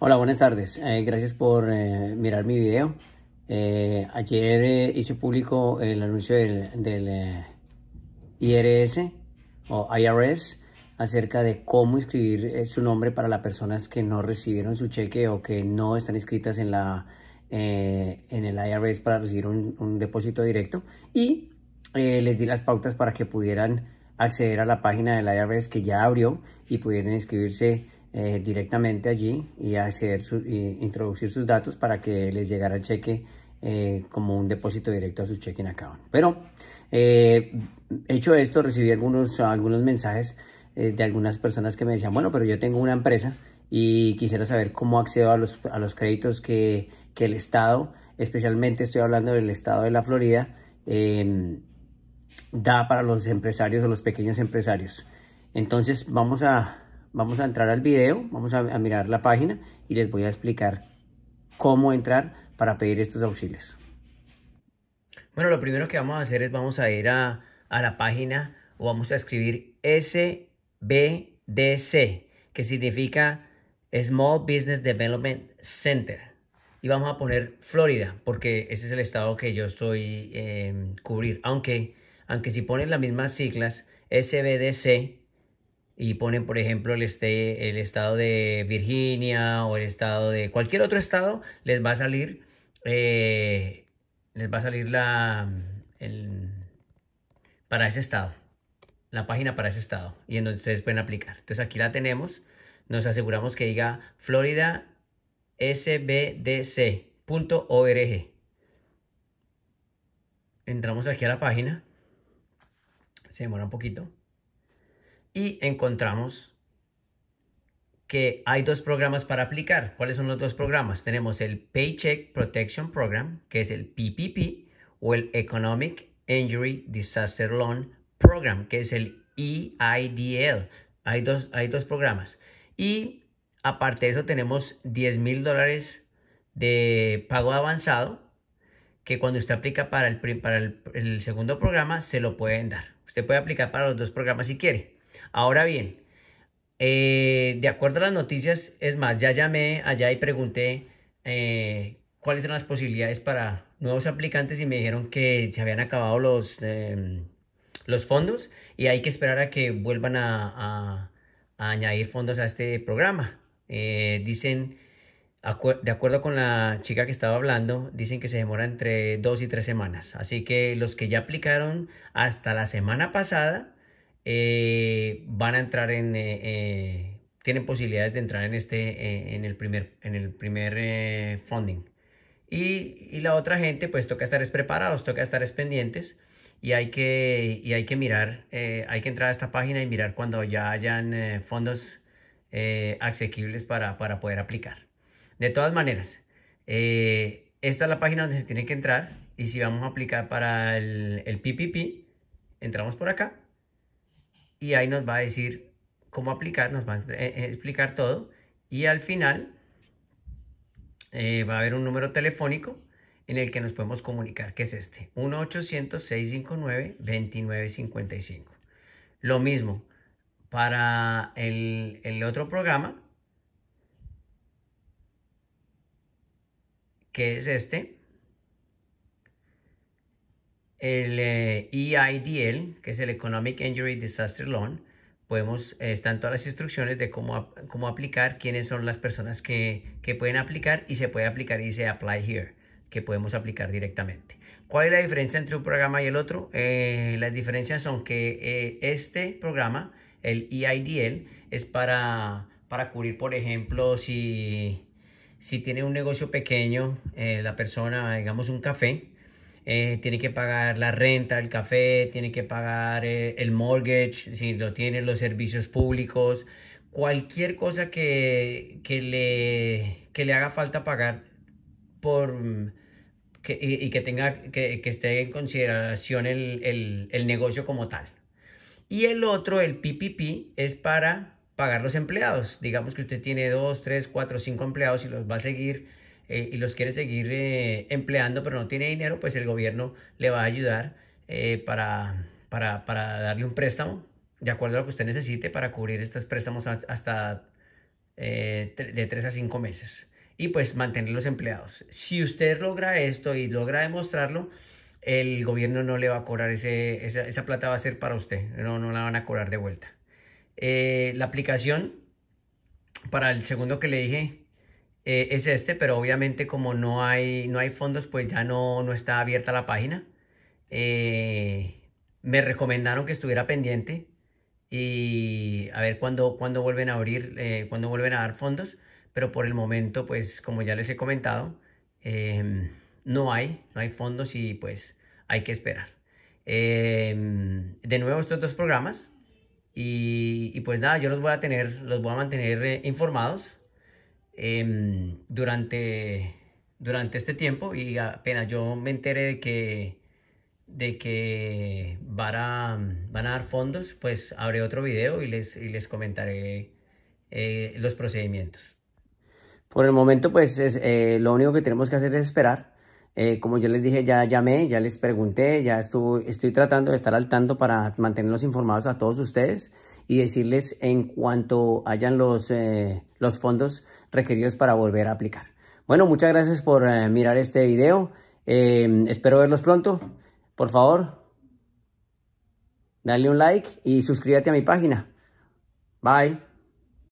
Hola, buenas tardes. Eh, gracias por eh, mirar mi video. Eh, ayer hice público el anuncio del, IRS o IRS acerca de cómo inscribir su nombre para las personas que no recibieron su cheque o que no están inscritas en, la, en el IRS para recibir un, un depósito directo. Y les di las pautas para que pudieran acceder a la página del IRS que ya abrió y pudieran inscribirse eh, directamente allí y hacer introducir sus datos para que les llegara el cheque eh, como un depósito directo a su en acá. Pero eh, hecho esto, recibí algunos, algunos mensajes de algunas personas que me decían, bueno, pero yo tengo una empresa y quisiera saber cómo accedo a los, a los créditos que, que el Estado, especialmente estoy hablando del Estado de la Florida, em, da para los empresarios o los pequeños empresarios. Entonces vamos a, Vamos a entrar al video, vamos a, mirar la página y les voy a explicar cómo entrar para pedir estos auxilios. Bueno, lo primero que vamos a hacer es vamos a ir a, la página o vamos a escribir SBDC, que significa Small Business Development Center. Y vamos a poner Florida, porque ese es el estado que yo estoy eh, cubrir. Aunque, aunque si ponen las mismas siglas, SBDC, y ponen, por ejemplo, este, el, estado de Virginia o el estado de cualquier otro estado, les va a salir, eh, les va a salir la, para ese estado, la página para ese estado y en donde ustedes pueden aplicar. Entonces aquí la tenemos, nos aseguramos que diga Florida Entramos aquí a la página, se demora un poquito y encontramos que hay dos programas para aplicar. ¿Cuáles son los dos programas? Tenemos el Paycheck Protection Program, que es el PPP, o el Economic Injury Disaster Loan Program, que es el EIDL. Hay dos, hay dos programas. Y aparte de eso tenemos 10 mil dólares de pago avanzado, que cuando usted aplica para, el, para el segundo programa se lo pueden dar. Usted puede aplicar para los dos programas si quiere. Ahora bien, eh, de acuerdo a las noticias, es más, ya llamé allá y pregunté eh, cuáles eran las posibilidades para nuevos aplicantes y me dijeron que se habían acabado los, em, los fondos y hay que esperar a que vuelvan a, a añadir fondos a este programa. Eh, dicen, de acuerdo con la chica que estaba hablando, dicen que se demora entre dos y tres semanas. Así que los que ya aplicaron hasta la semana pasada, eh, van a entrar en... Eh, eh, tienen posibilidades de entrar en este, en el primer, en el primer funding. Y, y, la otra gente, pues toca estar preparados, toca estar pendientes y hay que, y hay que mirar, hay que entrar a esta página y mirar cuando ya hayan fondos eh, asequibles para, poder aplicar. De todas maneras, esta es la página donde se tiene que entrar y si vamos a aplicar para el, el PPP, entramos por acá y ahí nos va a decir cómo aplicar, nos va a eh, eh, explicar todo y al final eh, va a haber un número telefónico en el que nos podemos comunicar, que es este, 1-800-659-2955. Lo mismo para el, el otro programa, que es este, el EIDL, eh, e que es el Economic Injury Disaster Loan, podemos, eh, están todas las instrucciones de cómo, cómo aplicar, quiénes son las personas que, que pueden aplicar y se puede aplicar y dice apply here, que podemos aplicar directamente. ¿Cuál es la diferencia entre un programa y el otro? Eh, las diferencias son que este programa, el EIDL, es para, para cubrir, por ejemplo, si, si tiene un negocio pequeño, la persona, digamos, un café, eh, tiene que pagar la renta, el café, tiene que pagar eh, el mortgage, si lo tiene, los servicios públicos, cualquier cosa que, le, que le haga falta pagar por, que, y, que, tenga, que, esté en consideración el, el negocio como tal. Y el otro, el PPP, es para pagar los empleados. Digamos que usted tiene dos, tres, cuatro, cinco empleados y los va a seguir eh, y los quiere seguir eh, empleando, pero no tiene dinero, pues el gobierno le va a ayudar eh, para, para, darle un préstamo, de acuerdo a lo que usted necesite, para cubrir estos préstamos hasta de 3 a cinco meses. Y pues mantener los empleados. Si usted logra esto y logra demostrarlo, el gobierno no le va a cobrar ese, esa, plata va a ser para usted, no, no la van a cobrar de vuelta. la aplicación para el segundo que le dije eh, es este, pero obviamente como no hay, no hay fondos, pues ya no, no está abierta la página. Eh, me recomendaron que estuviera pendiente y a ver cuándo, cuándo vuelven a abrir, eh, cuándo vuelven a dar fondos, pero por el momento, pues como ya les he comentado, eh, no hay, no hay fondos y pues hay que esperar. Em, de nuevo estos dos programas y, y, pues nada, yo los voy a tener, los voy a mantener informados eh, durante, durante este tiempo y apenas yo me enteré de que, de que van, a, van a dar fondos, pues habré otro video y les, y les comentaré eh, los procedimientos. Por el momento, pues es, eh, lo único que tenemos que hacer es esperar. Eh, como yo les dije, ya llamé, ya les pregunté, ya estoy tratando de estar al tanto para mantenerlos informados a todos ustedes y decirles en cuanto hayan los, eh, los fondos requeridos para volver a aplicar. Bueno, muchas gracias por eh, mirar este video. Eh, espero verlos pronto. Por favor, dale un like y suscríbete a mi página. Bye.